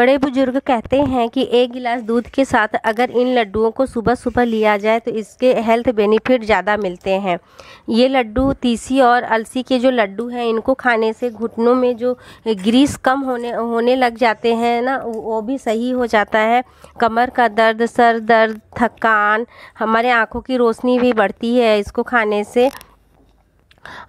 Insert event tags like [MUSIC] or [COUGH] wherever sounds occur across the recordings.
बड़े बुजुर्ग कहते हैं कि एक गिलास दूध के साथ अगर इन लड्डुओं को सुबह सुबह लिया जाए तो इसके हेल्थ बेनिफिट ज़्यादा मिलते हैं ये लड्डू तीसी और अलसी के जो लड्डू हैं इनको खाने से घुटनों में जो ग्रीस कम होने होने लग जाते हैं ना वो भी सही हो जाता है कमर का दर्द सर दर्द थकान हमारे आँखों की रोशनी भी बढ़ती है इसको खाने से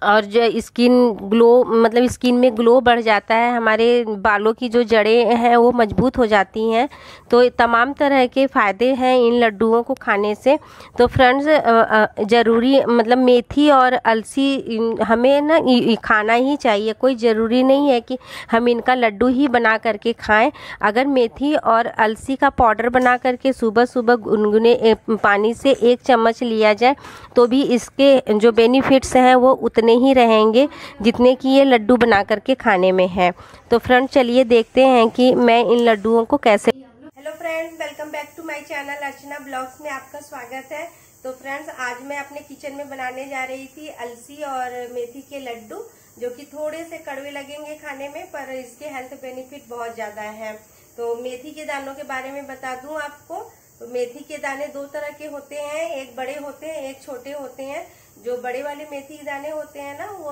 और जो स्किन ग्लो मतलब स्किन में ग्लो बढ़ जाता है हमारे बालों की जो जड़ें हैं वो मजबूत हो जाती हैं तो तमाम तरह के फ़ायदे हैं इन लड्डुओं को खाने से तो फ्रेंड्स ज़रूरी मतलब मेथी और अलसी हमें ना खाना ही चाहिए कोई ज़रूरी नहीं है कि हम इनका लड्डू ही बना करके खाएं अगर मेथी और अलसी का पाउडर बना करके सुबह सुबह गुनगुने पानी से एक चम्मच लिया जाए तो भी इसके जो बेनिफिट्स हैं वो उतने ही रहेंगे जितने कि ये लड्डू बना करके खाने में हैं तो फ्रेंड चलिए देखते हैं कि मैं इन लड्डुओं को कैसे hello friend welcome back to my channel Archana blogs में आपका स्वागत है तो फ्रेंड्स आज मैं अपने किचन में बनाने जा रही थी अलसी और मेथी के लड्डू जो कि थोड़े से कड़वे लगेंगे खाने में पर इसके हेल्थ बेनिफिट बहुत ज़्यादा है तो मेथी के दानों के बारे में बता दूं आपको तो मेथी के दाने दो तरह के होते हैं एक बड़े होते हैं एक छोटे होते हैं जो बड़े वाले मेथी के दाने होते हैं ना वो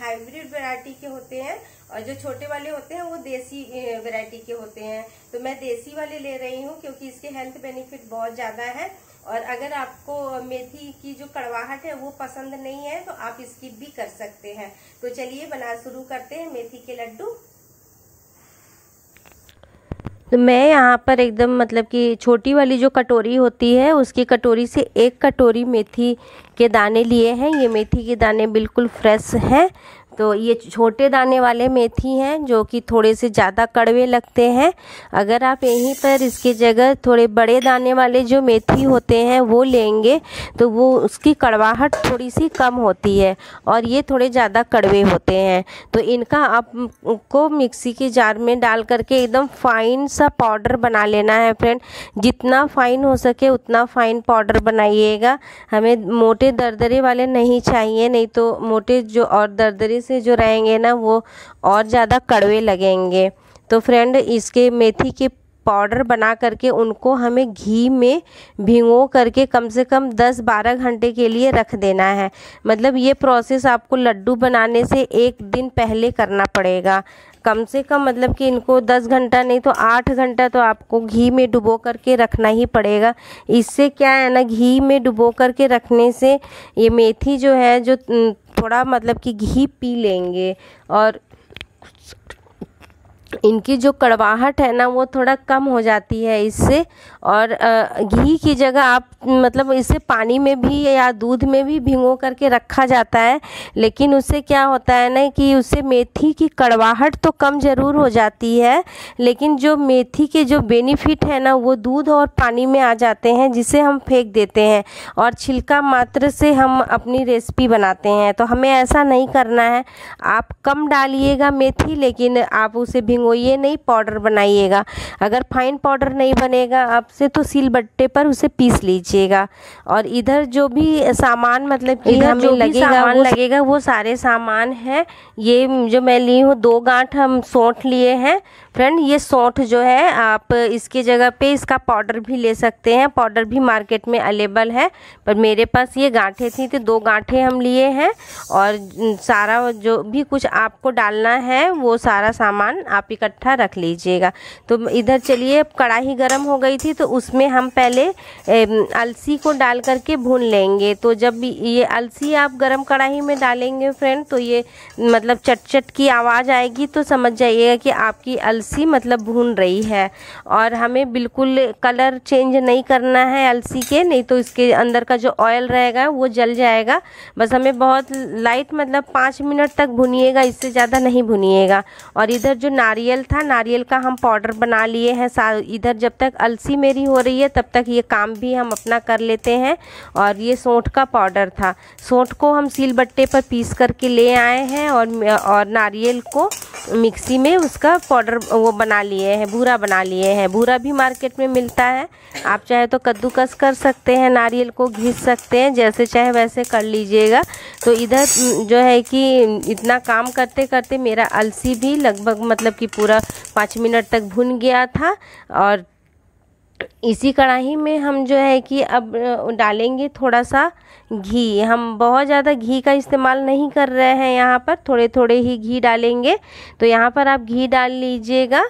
हाइब्रिड वैरायटी के होते हैं और जो छोटे वाले होते हैं वो देसी वैरायटी के होते हैं तो मैं देसी वाले ले रही हूँ क्योंकि इसके हेल्थ बेनिफिट बहुत ज़्यादा है और अगर आपको मेथी की जो कड़वाहट है वो पसंद नहीं है तो आप इसकी भी कर सकते हैं तो चलिए बना शुरू करते हैं मेथी के लड्डू तो मैं यहाँ पर एकदम मतलब कि छोटी वाली जो कटोरी होती है उसकी कटोरी से एक कटोरी मेथी के दाने लिए हैं ये मेथी के दाने बिल्कुल फ्रेश हैं तो ये छोटे दाने वाले मेथी हैं जो कि थोड़े से ज़्यादा कड़वे लगते हैं अगर आप यहीं पर इसके जगह थोड़े बड़े दाने वाले जो मेथी होते हैं वो लेंगे तो वो उसकी कड़वाहट थोड़ी सी कम होती है और ये थोड़े ज़्यादा कड़वे होते हैं तो इनका आपको मिक्सी के जार में डाल करके एकदम फाइन सा पाउडर बना लेना है फ्रेंड जितना फाइन हो सके उतना फाइन पाउडर बनाइएगा हमें मोटे दरदरे वाले नहीं चाहिए नहीं तो मोटे जो और दरदरे से जो रहेंगे ना वो और ज़्यादा कड़वे लगेंगे तो फ्रेंड इसके मेथी के पाउडर बना करके उनको हमें घी में भिगो करके कम से कम 10-12 घंटे के लिए रख देना है मतलब ये प्रोसेस आपको लड्डू बनाने से एक दिन पहले करना पड़ेगा कम से कम मतलब कि इनको 10 घंटा नहीं तो 8 घंटा तो आपको घी में डुबो करके रखना ही पड़ेगा इससे क्या है ना घी में डुबो करके रखने से ये मेथी जो है जो थोड़ा मतलब कि घी पी लेंगे और इनकी जो कड़वाहट है ना वो थोड़ा कम हो जाती है इससे और घी की जगह आप मतलब इसे पानी में भी या दूध में भी भिंगो करके रखा जाता है लेकिन उससे क्या होता है ना कि उससे मेथी की कड़वाहट तो कम ज़रूर हो जाती है लेकिन जो मेथी के जो बेनिफिट है ना वो दूध और पानी में आ जाते हैं जिसे हम फेंक देते हैं और छिलका मात्र से हम अपनी रेसिपी बनाते हैं तो हमें ऐसा नहीं करना है आप कम डालिएगा मेथी लेकिन आप उसे भिंगो वो ये नहीं पाउडर बनाइएगा अगर फाइन पाउडर नहीं बनेगा आपसे तो सील बट्टे पर उसे पीस लीजिएगा और इधर जो भी सामान मतलब कि हमें जो लगेगा सामान वो लगेगा वो सारे सामान है ये जो मैं ली हूँ दो गांठ हम सौंठ लिए हैं फ्रेंड ये सौंठ जो है आप इसके जगह पे इसका पाउडर भी ले सकते हैं पाउडर भी मार्केट में अवेलेबल है पर मेरे पास ये गांठे थी तो दो गांठे हम लिए हैं और सारा जो भी कुछ आपको डालना है वो सारा सामान आप आप इकट्ठा रख लीजिएगा तो इधर चलिए कढ़ाई गर्म हो गई थी तो उसमें हम पहले अलसी को डाल करके भून लेंगे तो जब ये अलसी आप गर्म कढ़ाई में डालेंगे फ्रेंड तो ये मतलब चटचट की आवाज़ आएगी तो समझ जाइएगा कि आपकी अलसी मतलब भून रही है और हमें बिल्कुल कलर चेंज नहीं करना है अलसी के नहीं तो इसके अंदर का जो ऑयल रहेगा वो जल जाएगा बस हमें बहुत लाइट मतलब पाँच मिनट तक भुनिएगा इससे ज़्यादा नहीं भुनिएगा और इधर जो नारियल नारियल था नारियल का हम पाउडर बना लिए हैं इधर जब तक अलसी मेरी हो रही है तब तक ये काम भी हम अपना कर लेते हैं और ये सोंठ का पाउडर था सोंठ को हम सील बट्टे पर पीस करके ले आए हैं और और नारियल को मिक्सी में उसका पाउडर वो बना लिए हैं भूरा बना लिए हैं भूरा भी मार्केट में मिलता है आप चाहे तो कद्दूकस कर सकते हैं नारियल को घिस सकते हैं जैसे चाहे वैसे कर लीजिएगा तो इधर जो है कि इतना काम करते करते मेरा अलसी भी लगभग मतलब कि कि पूरा पाँच मिनट तक भुन गया था और इसी कढ़ाई में हम जो है कि अब डालेंगे थोड़ा सा घी हम बहुत ज़्यादा घी का इस्तेमाल नहीं कर रहे हैं यहाँ पर थोड़े थोड़े ही घी डालेंगे तो यहाँ पर आप घी डाल लीजिएगा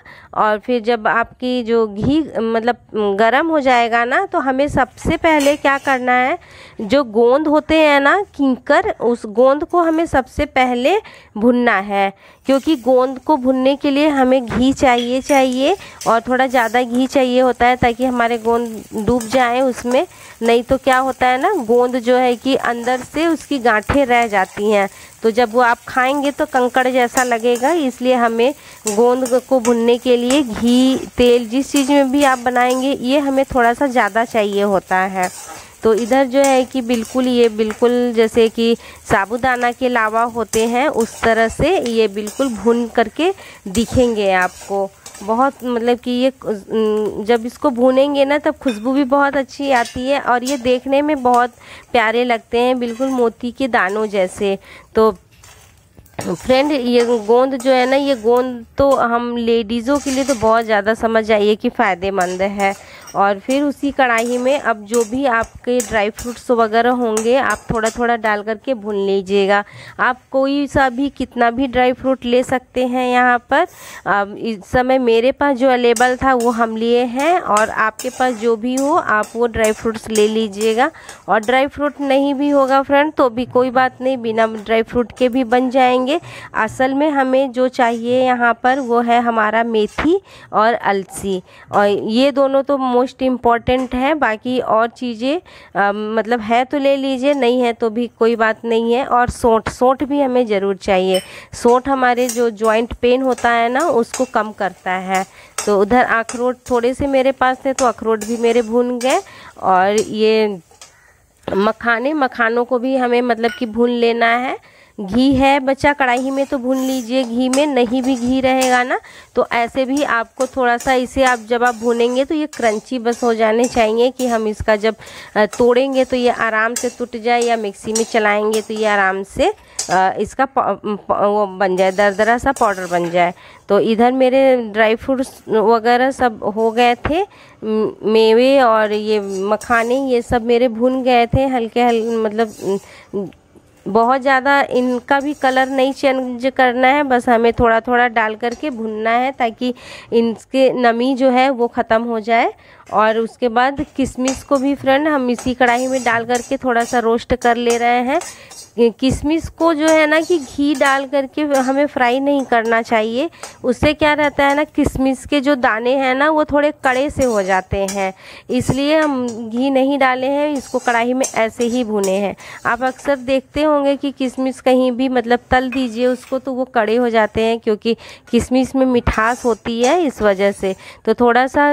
और फिर जब आपकी जो घी मतलब गर्म हो जाएगा ना तो हमें सबसे पहले क्या करना है जो गोंद होते हैं ना किंकर उस गोंद को हमें सबसे पहले भुनना है क्योंकि गोंद को भुनने के लिए हमें घी चाहिए चाहिए और थोड़ा ज़्यादा घी चाहिए होता है ताकि हमारे गोंद डूब जाए उसमें नहीं तो क्या होता है ना गोंद जो है कि अंदर से उसकी गांठें रह जाती हैं तो जब वो आप खाएंगे तो कंकड़ जैसा लगेगा इसलिए हमें गोंद को भुनने के लिए घी तेल जिस चीज़ में भी आप बनाएंगे ये हमें थोड़ा सा ज़्यादा चाहिए होता है तो इधर जो है कि बिल्कुल ये बिल्कुल जैसे कि साबुदाना के लावा होते हैं उस तरह से ये बिल्कुल भून करके दिखेंगे आपको बहुत मतलब कि ये जब इसको भूनेंगे ना तब खुशबू भी बहुत अच्छी आती है और ये देखने में बहुत प्यारे लगते हैं बिल्कुल मोती के दानों जैसे तो फ्रेंड ये गोंद जो है ना ये गोंद तो हम लेडीज़ों के लिए तो बहुत ज़्यादा समझ आइए कि फ़ायदेमंद है और फिर उसी कढ़ाई में अब जो भी आपके ड्राई फ्रूट्स वगैरह होंगे आप थोड़ा थोड़ा डाल करके भून लीजिएगा आप कोई सा भी कितना भी ड्राई फ्रूट ले सकते हैं यहाँ पर अब इस समय मेरे पास जो अवेलेबल था वो हम लिए हैं और आपके पास जो भी हो आप वो ड्राई फ्रूट्स ले लीजिएगा और ड्राई फ्रूट नहीं भी होगा फ्रेंड तो भी कोई बात नहीं बिना ड्राई फ्रूट के भी बन जाएंगे असल में हमें जो चाहिए यहाँ पर वो है हमारा मेथी और अलसी और ये दोनों तो मोस्ट मोस्ट इम्पॉर्टेंट है बाकी और चीज़ें मतलब है तो ले लीजिए नहीं है तो भी कोई बात नहीं है और सोट सोट भी हमें ज़रूर चाहिए सोट हमारे जो जॉइंट पेन होता है ना उसको कम करता है तो उधर अखरोट थोड़े से मेरे पास थे तो अखरोट भी मेरे भून गए और ये मखाने मखानों को भी हमें मतलब कि भून लेना है घी है बच्चा कढ़ाई में तो भून लीजिए घी में नहीं भी घी रहेगा ना तो ऐसे भी आपको थोड़ा सा इसे आप जब आप भूनेंगे तो ये क्रंची बस हो जाने चाहिए कि हम इसका जब तोड़ेंगे तो ये आराम से टूट जाए या मिक्सी में चलाएंगे तो ये आराम से इसका वो बन जाए दरदरा सा पाउडर बन जाए तो इधर मेरे ड्राई फ्रूट्स वगैरह सब हो गए थे मेवे और ये मखाने ये सब मेरे भून गए थे हल्के हल मतलब बहुत ज़्यादा इनका भी कलर नहीं चेंज करना है बस हमें थोड़ा थोड़ा डाल करके भुनना है ताकि इनके नमी जो है वो ख़त्म हो जाए और उसके बाद किशमिश को भी फ्रेंड हम इसी कढ़ाई में डाल करके थोड़ा सा रोस्ट कर ले रहे हैं किशमिश को जो है ना कि घी डाल करके हमें फ्राई नहीं करना चाहिए उससे क्या रहता है ना किशमिश के जो दाने हैं ना वो थोड़े कड़े से हो जाते हैं इसलिए हम घी नहीं डाले हैं इसको कढ़ाई में ऐसे ही भुने हैं आप अक्सर देखते हो होंगे कि किशमिश कहीं भी मतलब तल दीजिए उसको तो वो कड़े हो जाते हैं क्योंकि किशमिश में मिठास होती है इस वजह से तो थोड़ा सा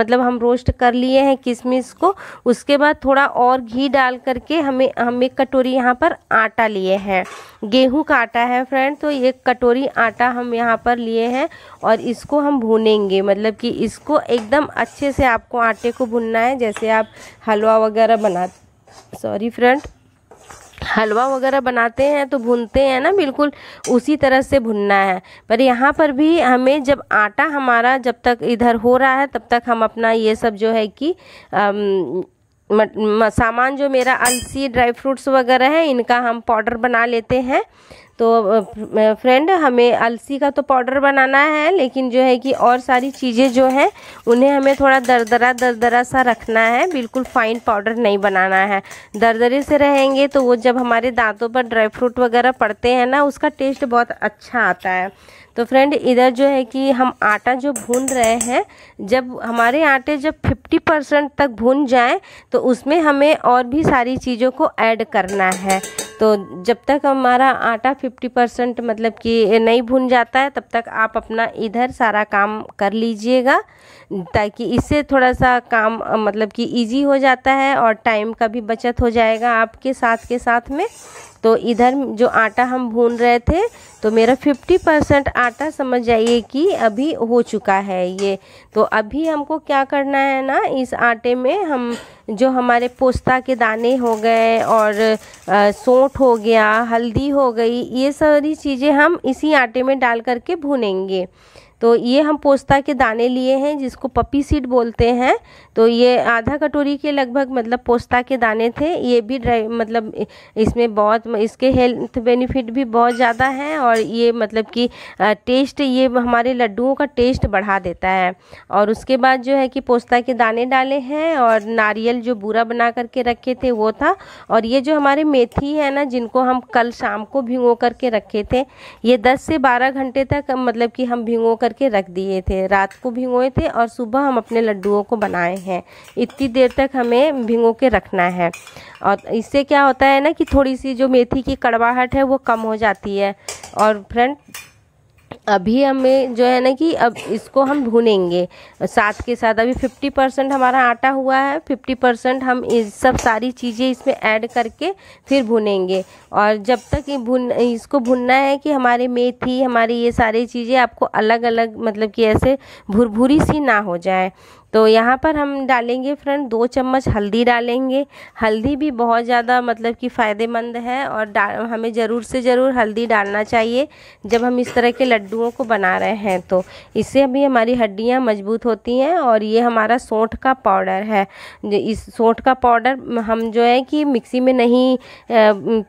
मतलब हम रोस्ट कर लिए हैं किशमिश को उसके बाद थोड़ा और घी डाल करके हमें हम एक कटोरी यहाँ पर आटा लिए हैं गेहूं का आटा है फ्रेंड तो एक कटोरी आटा हम यहाँ पर लिए हैं और इसको हम भूनेंगे मतलब कि इसको एकदम अच्छे से आपको आटे को भुनना है जैसे आप हलवा वगैरह बना सॉरी फ्रेंड हलवा वगैरह बनाते हैं तो भूनते हैं ना बिल्कुल उसी तरह से भुनना है पर यहाँ पर भी हमें जब आटा हमारा जब तक इधर हो रहा है तब तक हम अपना ये सब जो है कि आम, सामान जो मेरा अलसी ड्राई फ्रूट्स वगैरह है इनका हम पाउडर बना लेते हैं तो फ्रेंड हमें अलसी का तो पाउडर बनाना है लेकिन जो है कि और सारी चीज़ें जो हैं उन्हें हमें थोड़ा दरदरा दरदरा सा रखना है बिल्कुल फाइन पाउडर नहीं बनाना है दरदरे से रहेंगे तो वो जब हमारे दांतों पर ड्राई फ्रूट वगैरह पड़ते हैं ना उसका टेस्ट बहुत अच्छा आता है तो फ्रेंड इधर जो है कि हम आटा जो भून रहे हैं जब हमारे आटे जब 50 परसेंट तक भून जाएं तो उसमें हमें और भी सारी चीज़ों को ऐड करना है तो जब तक हमारा आटा 50 परसेंट मतलब कि नहीं भून जाता है तब तक आप अपना इधर सारा काम कर लीजिएगा ताकि इससे थोड़ा सा काम मतलब कि इजी हो जाता है और टाइम का भी बचत हो जाएगा आपके साथ के साथ में तो इधर जो आटा हम भून रहे थे तो मेरा 50 परसेंट आटा समझ जाइए कि अभी हो चुका है ये तो अभी हमको क्या करना है ना इस आटे में हम जो हमारे पोस्ता के दाने हो गए और आ, सोंठ हो गया हल्दी हो गई ये सारी चीज़ें हम इसी आटे में डाल करके भूनेंगे तो ये हम पोस्ता के दाने लिए हैं जिसको पपी सीड बोलते हैं तो ये आधा कटोरी के लगभग मतलब पोस्ता के दाने थे ये भी ड्राई मतलब इसमें बहुत इसके हेल्थ बेनिफिट भी बहुत ज़्यादा हैं और ये मतलब कि टेस्ट ये हमारे लड्डुओं का टेस्ट बढ़ा देता है और उसके बाद जो है कि पोस्ता के दाने डाले हैं और नारियल जो बूरा बना करके रखे थे वो था और ये जो हमारे मेथी है ना जिनको हम कल शाम को भिगो करके रखे थे ये दस से बारह घंटे तक मतलब कि हम भिगो करके रख दिए थे रात को भिगोए थे और सुबह हम अपने लड्डुओं को बनाए हैं इतनी देर तक हमें भिंगो के रखना है और इससे क्या होता है ना कि थोड़ी सी जो मेथी की कड़वाहट है वो कम हो जाती है और फ्रेंड अभी हमें जो है ना कि अब इसको हम भूनेंगे साथ के साथ अभी 50 परसेंट हमारा आटा हुआ है 50 परसेंट हम इस सब सारी चीज़ें इसमें ऐड करके फिर भूनेंगे और जब तक ये भुन इसको भुनना है कि हमारे मेथी हमारी ये सारी चीज़ें आपको अलग अलग मतलब कि ऐसे भुरभुरी सी ना हो जाए तो यहाँ पर हम डालेंगे फ्रेंड दो चम्मच हल्दी डालेंगे हल्दी भी बहुत ज़्यादा मतलब कि फ़ायदेमंद है और हमें ज़रूर से ज़रूर हल्दी डालना चाहिए जब हम इस तरह के लड्डुओं को बना रहे हैं तो इससे भी हमारी हड्डियाँ मजबूत होती हैं और ये हमारा सोंठ का पाउडर है इस सोंठ का पाउडर हम जो है कि मिक्सी में नहीं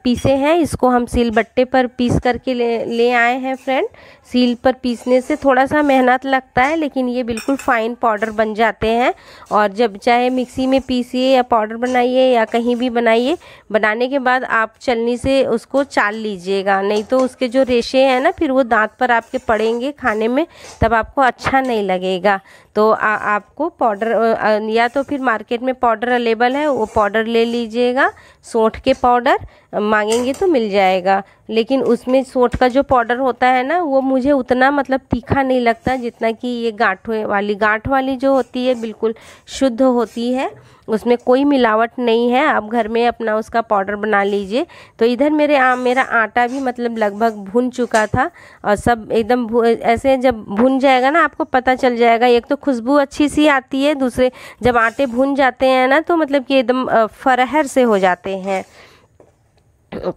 पीसे हैं इसको हम सील बट्टे पर पीस करके ले, ले आए हैं फ्रेंड सील पर पीसने से थोड़ा सा मेहनत लगता है लेकिन ये बिल्कुल फ़ाइन पाउडर बन जाता जाते हैं और जब चाहे मिक्सी में पीसिए या पाउडर बनाइए या कहीं भी बनाइए बनाने के बाद आप चलनी से उसको चाल लीजिएगा नहीं तो उसके जो रेशे हैं ना फिर वो दांत पर आपके पड़ेंगे खाने में तब आपको अच्छा नहीं लगेगा तो आ, आपको पाउडर या तो फिर मार्केट में पाउडर अवेलेबल है वो पाउडर ले लीजिएगा सोंठ के पाउडर मांगेंगे तो मिल जाएगा लेकिन उसमें सोंठ का जो पाउडर होता है ना वो मुझे उतना मतलब तीखा नहीं लगता जितना कि ये गांठों वाली गांठ वाली जो होती होती है बिल्कुल शुद्ध होती है उसमें कोई मिलावट नहीं है आप घर में अपना उसका पाउडर बना लीजिए तो इधर मेरे आ, मेरा आटा भी मतलब लगभग भुन चुका था और सब एकदम ऐसे जब भुन जाएगा ना आपको पता चल जाएगा एक तो खुशबू अच्छी सी आती है दूसरे जब आटे भुन जाते हैं ना तो मतलब कि एकदम फरहर से हो जाते हैं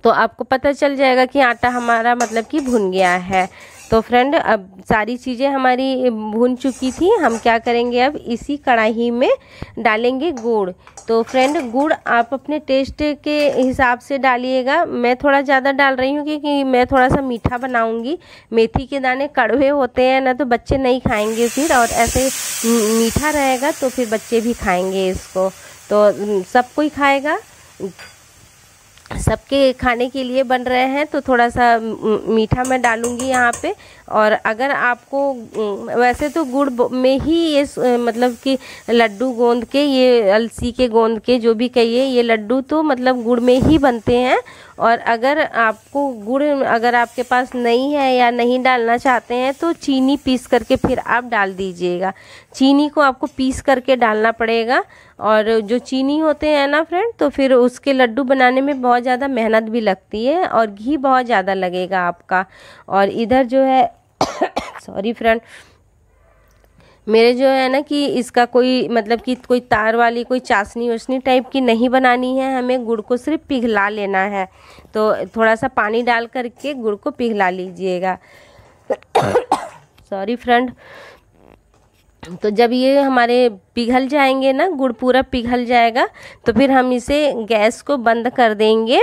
तो आपको पता चल जाएगा कि आटा हमारा मतलब कि भुन गया है तो फ्रेंड अब सारी चीज़ें हमारी भून चुकी थी हम क्या करेंगे अब इसी कढ़ाई में डालेंगे गुड़ तो फ्रेंड गुड़ आप अपने टेस्ट के हिसाब से डालिएगा मैं थोड़ा ज़्यादा डाल रही हूँ क्योंकि मैं थोड़ा सा मीठा बनाऊँगी मेथी के दाने कड़वे होते हैं ना तो बच्चे नहीं खाएंगे फिर और ऐसे मीठा रहेगा तो फिर बच्चे भी खाएंगे इसको तो सब कोई खाएगा सबके खाने के लिए बन रहे हैं तो थोड़ा सा मीठा मैं डालूँगी यहाँ पे और अगर आपको वैसे तो गुड़ में ही ये मतलब कि लड्डू गोंद के ये अलसी के गोंद के जो भी कहिए ये लड्डू तो मतलब गुड़ में ही बनते हैं और अगर आपको गुड़ अगर आपके पास नहीं है या नहीं डालना चाहते हैं तो चीनी पीस करके फिर आप डाल दीजिएगा चीनी को आपको पीस करके डालना पड़ेगा और जो चीनी होते हैं ना फ्रेंड तो फिर उसके लड्डू बनाने में बहुत ज़्यादा मेहनत भी लगती है और घी बहुत ज़्यादा लगेगा आपका और इधर जो है सॉरी फ्रेंड मेरे जो है ना कि इसका कोई मतलब कि कोई तार वाली कोई चाशनी वाशनी टाइप की नहीं बनानी है हमें गुड़ को सिर्फ पिघला लेना है तो थोड़ा सा पानी डाल करके गुड़ को पिघला लीजिएगा सॉरी [COUGHS] फ्रेंड तो जब ये हमारे पिघल जाएंगे ना गुड़ पूरा पिघल जाएगा तो फिर हम इसे गैस को बंद कर देंगे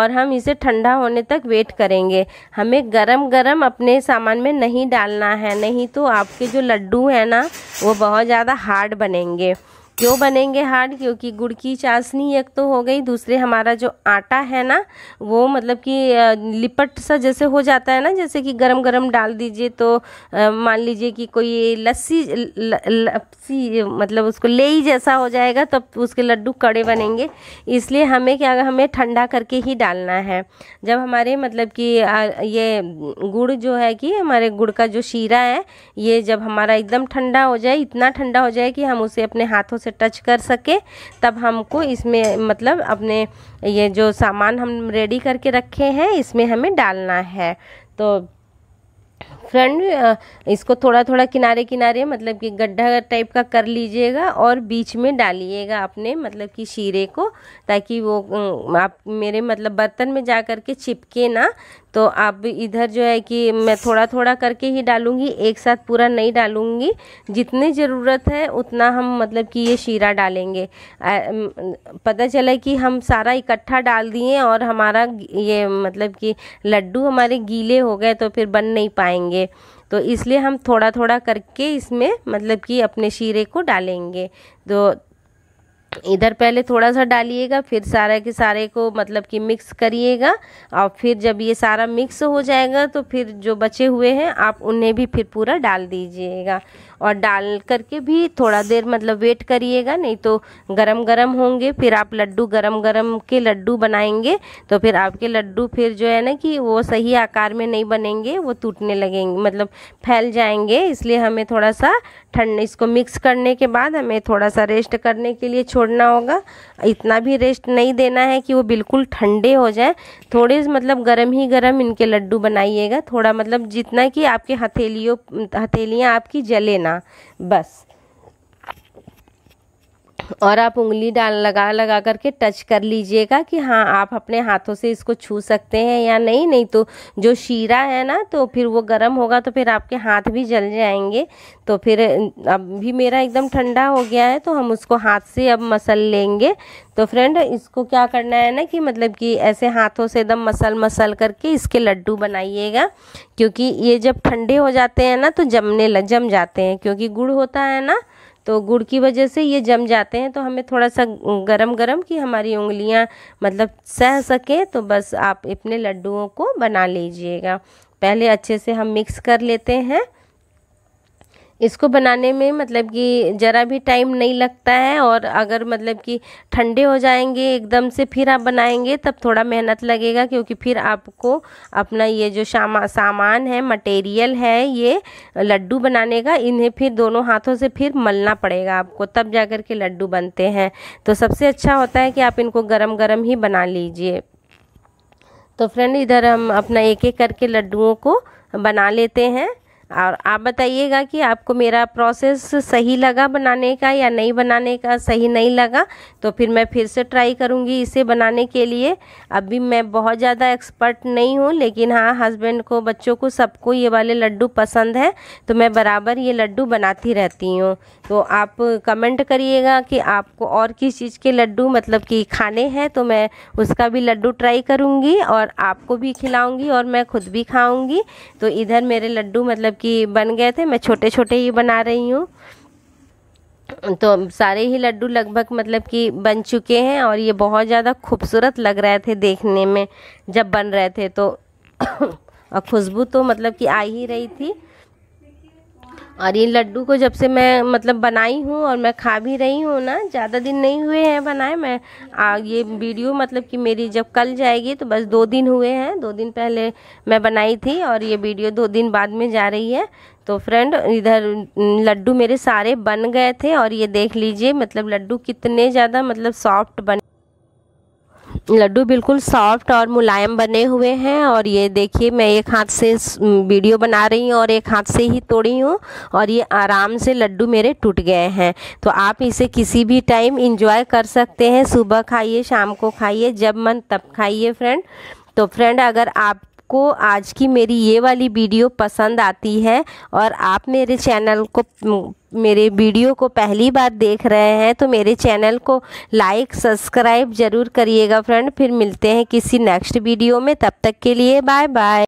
और हम इसे ठंडा होने तक वेट करेंगे हमें गरम गरम अपने सामान में नहीं डालना है नहीं तो आपके जो लड्डू हैं ना वो बहुत ज़्यादा हार्ड बनेंगे क्यों बनेंगे हार्ड क्योंकि गुड़ की चाशनी एक तो हो गई दूसरे हमारा जो आटा है ना वो मतलब कि लिपट सा जैसे हो जाता है ना जैसे कि गरम गरम डाल दीजिए तो मान लीजिए कि कोई लस्सी लस्सी मतलब उसको लेई जैसा हो जाएगा तब तो उसके लड्डू कड़े बनेंगे इसलिए हमें क्या हमें ठंडा करके ही डालना है जब हमारे मतलब कि ये गुड़ जो है कि हमारे गुड़ का जो शीरा है ये जब हमारा एकदम ठंडा हो जाए इतना ठंडा हो जाए कि हम उसे अपने हाथों से टच कर सके तब हमको इसमें मतलब अपने ये जो सामान हम रेडी करके रखे हैं इसमें हमें डालना है तो फ्रेंड इसको थोड़ा थोड़ा किनारे किनारे मतलब कि गड्ढा टाइप का कर लीजिएगा और बीच में डालिएगा अपने मतलब कि शीरे को ताकि वो आप मेरे मतलब बर्तन में जा कर के चिपके ना तो आप इधर जो है कि मैं थोड़ा थोड़ा करके ही डालूंगी एक साथ पूरा नहीं डालूंगी जितने ज़रूरत है उतना हम मतलब कि ये शीरा डालेंगे पता चला कि हम सारा इकट्ठा डाल दिए और हमारा ये मतलब कि लड्डू हमारे गीले हो गए तो फिर बन नहीं पाएंगे डालेंगे तो इसलिए हम थोड़ा थोड़ा करके इसमें मतलब कि अपने शीरे को डालेंगे तो इधर पहले थोड़ा सा डालिएगा फिर सारे के सारे को मतलब कि मिक्स करिएगा और फिर जब ये सारा मिक्स हो जाएगा तो फिर जो बचे हुए हैं आप उन्हें भी फिर पूरा डाल दीजिएगा और डाल करके भी थोड़ा देर मतलब वेट करिएगा नहीं तो गरम गरम होंगे फिर आप लड्डू गरम गरम के लड्डू बनाएंगे तो फिर आपके लड्डू फिर जो है ना कि वो सही आकार में नहीं बनेंगे वो टूटने लगेंगे मतलब फैल जाएंगे इसलिए हमें थोड़ा सा ठंड इसको मिक्स करने के बाद हमें थोड़ा सा रेस्ट करने के लिए छोड़ छोड़ना होगा इतना भी रेस्ट नहीं देना है कि वो बिल्कुल ठंडे हो जाए थोड़े मतलब गर्म ही गर्म इनके लड्डू बनाइएगा थोड़ा मतलब जितना कि आपके हथेलियों हथेलियाँ आपकी जले ना बस और आप उंगली डाल लगा लगा करके टच कर लीजिएगा कि हाँ आप अपने हाथों से इसको छू सकते हैं या नहीं नहीं तो जो शीरा है ना तो फिर वो गर्म होगा तो फिर आपके हाथ भी जल जाएंगे तो फिर अब भी मेरा एकदम ठंडा हो गया है तो हम उसको हाथ से अब मसल लेंगे तो फ्रेंड इसको क्या करना है ना कि मतलब कि ऐसे हाथों से एकदम मसल मसल करके इसके लड्डू बनाइएगा क्योंकि ये जब ठंडे हो जाते हैं ना तो जमने लग जम जाते हैं क्योंकि गुड़ होता है ना तो गुड़ की वजह से ये जम जाते हैं तो हमें थोड़ा सा गरम गरम कि हमारी उंगलियां मतलब सह सकें तो बस आप अपने लड्डुओं को बना लीजिएगा पहले अच्छे से हम मिक्स कर लेते हैं इसको बनाने में मतलब कि ज़रा भी टाइम नहीं लगता है और अगर मतलब कि ठंडे हो जाएंगे एकदम से फिर आप बनाएंगे तब थोड़ा मेहनत लगेगा क्योंकि फिर आपको अपना ये जो शामा सामान है मटेरियल है ये लड्डू बनाने का इन्हें फिर दोनों हाथों से फिर मलना पड़ेगा आपको तब जा कर के लड्डू बनते हैं तो सबसे अच्छा होता है कि आप इनको गर्म गर्म ही बना लीजिए तो फ्रेंड इधर हम अपना एक एक करके लड्डुओं को बना लेते हैं और आप बताइएगा कि आपको मेरा प्रोसेस सही लगा बनाने का या नहीं बनाने का सही नहीं लगा तो फिर मैं फिर से ट्राई करूँगी इसे बनाने के लिए अभी मैं बहुत ज़्यादा एक्सपर्ट नहीं हूँ लेकिन हाँ हस्बैंड को बच्चों को सबको ये वाले लड्डू पसंद है तो मैं बराबर ये लड्डू बनाती रहती हूँ तो आप कमेंट करिएगा कि आपको और किस चीज़ के लड्डू मतलब कि खाने हैं तो मैं उसका भी लड्डू ट्राई करूँगी और आपको भी खिलाऊँगी और मैं खुद भी खाऊँगी तो इधर मेरे लड्डू मतलब कि बन गए थे मैं छोटे छोटे ही बना रही हूँ तो सारे ही लड्डू लगभग मतलब कि बन चुके हैं और ये बहुत ज़्यादा खूबसूरत लग रहे थे देखने में जब बन रहे थे तो [COUGHS] और खुशबू तो मतलब कि आ ही रही थी और ये लड्डू को जब से मैं मतलब बनाई हूँ और मैं खा भी रही हूँ ना ज़्यादा दिन नहीं हुए हैं बनाए मैं आ, ये वीडियो मतलब कि मेरी जब कल जाएगी तो बस दो दिन हुए हैं दो दिन पहले मैं बनाई थी और ये वीडियो दो दिन बाद में जा रही है तो फ्रेंड इधर लड्डू मेरे सारे बन गए थे और ये देख लीजिए मतलब लड्डू कितने ज़्यादा मतलब सॉफ्ट बने लड्डू बिल्कुल सॉफ्ट और मुलायम बने हुए हैं और ये देखिए मैं एक हाथ से वीडियो बना रही हूँ और एक हाथ से ही तोड़ी हूँ और ये आराम से लड्डू मेरे टूट गए हैं तो आप इसे किसी भी टाइम इंजॉय कर सकते हैं सुबह खाइए शाम को खाइए जब मन तब खाइए फ्रेंड तो फ्रेंड अगर आप आपको आज की मेरी ये वाली वीडियो पसंद आती है और आप मेरे चैनल को मेरे वीडियो को पहली बार देख रहे हैं तो मेरे चैनल को लाइक सब्सक्राइब ज़रूर करिएगा फ्रेंड फिर मिलते हैं किसी नेक्स्ट वीडियो में तब तक के लिए बाय बाय